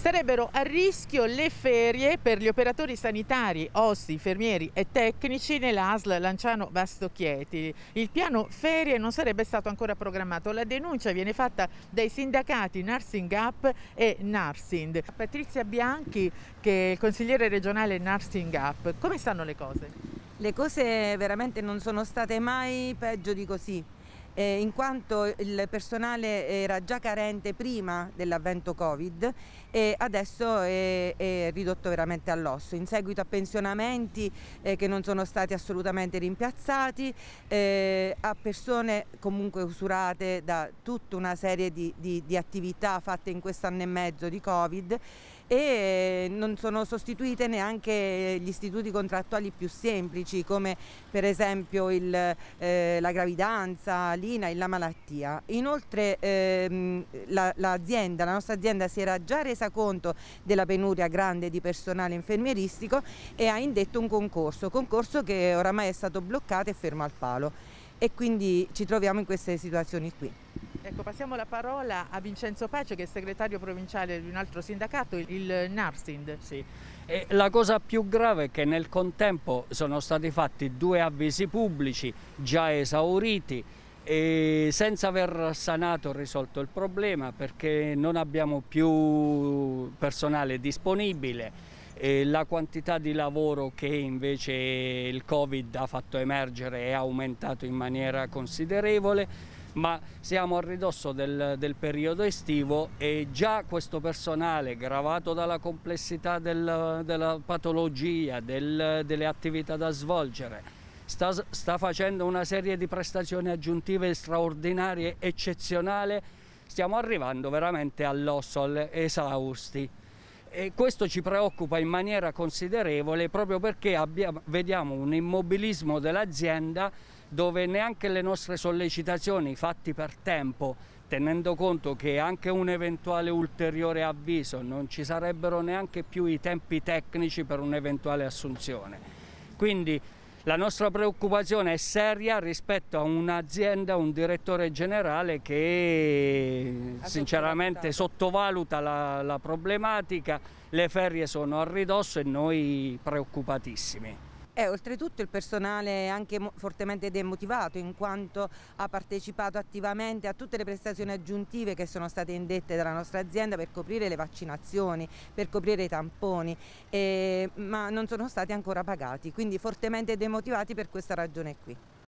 Sarebbero a rischio le ferie per gli operatori sanitari, ossi, infermieri e tecnici nell'ASL Lanciano Bastochieti. Il piano ferie non sarebbe stato ancora programmato. La denuncia viene fatta dai sindacati Nursing Up e Nursing. Patrizia Bianchi, che è il consigliere regionale Nursing Up, come stanno le cose? Le cose veramente non sono state mai peggio di così eh, in quanto il personale era già carente prima dell'avvento Covid e adesso è, è ridotto veramente all'osso, in seguito a pensionamenti eh, che non sono stati assolutamente rimpiazzati, eh, a persone comunque usurate da tutta una serie di, di, di attività fatte in questo anno e mezzo di Covid e eh, non sono sostituite neanche gli istituti contrattuali più semplici come per esempio il, eh, la gravidanza, l'adrenalina e la malattia. Inoltre ehm, la, l'azienda, la nostra azienda si era già resa conto della penuria grande di personale infermieristico e ha indetto un concorso, concorso che oramai è stato bloccato e fermo al palo e quindi ci troviamo in queste situazioni qui. Ecco, passiamo la parola a Vincenzo Pace che è segretario provinciale di un altro sindacato, il Narsind. Sì. E la cosa più grave è che nel contempo sono stati fatti due avvisi pubblici già esauriti e senza aver sanato e risolto il problema perché non abbiamo più personale disponibile la quantità di lavoro che invece il Covid ha fatto emergere è aumentato in maniera considerevole ma siamo a ridosso del, del, periodo estivo e già questo personale gravato dalla complessità del, della patologia, del, delle attività da svolgere sta, sta facendo una serie di prestazioni aggiuntive straordinarie, eccezionali, stiamo arrivando veramente all'osso, esausti. E questo ci preoccupa in maniera considerevole proprio perché abbiamo, vediamo un immobilismo dell'azienda dove neanche le nostre sollecitazioni fatti per tempo, tenendo conto che anche un eventuale ulteriore avviso non ci sarebbero neanche più i tempi tecnici per un'eventuale assunzione. Quindi la nostra preoccupazione è seria rispetto a un'azienda, un direttore generale che sinceramente sottovaluta la, la problematica, le ferie sono a ridosso e noi preoccupatissimi. E oltretutto il personale è anche fortemente demotivato in quanto ha partecipato attivamente a tutte le prestazioni aggiuntive che sono state indette dalla nostra azienda per coprire le vaccinazioni, per coprire i tamponi, eh, ma non sono stati ancora pagati, quindi fortemente demotivati per questa ragione qui.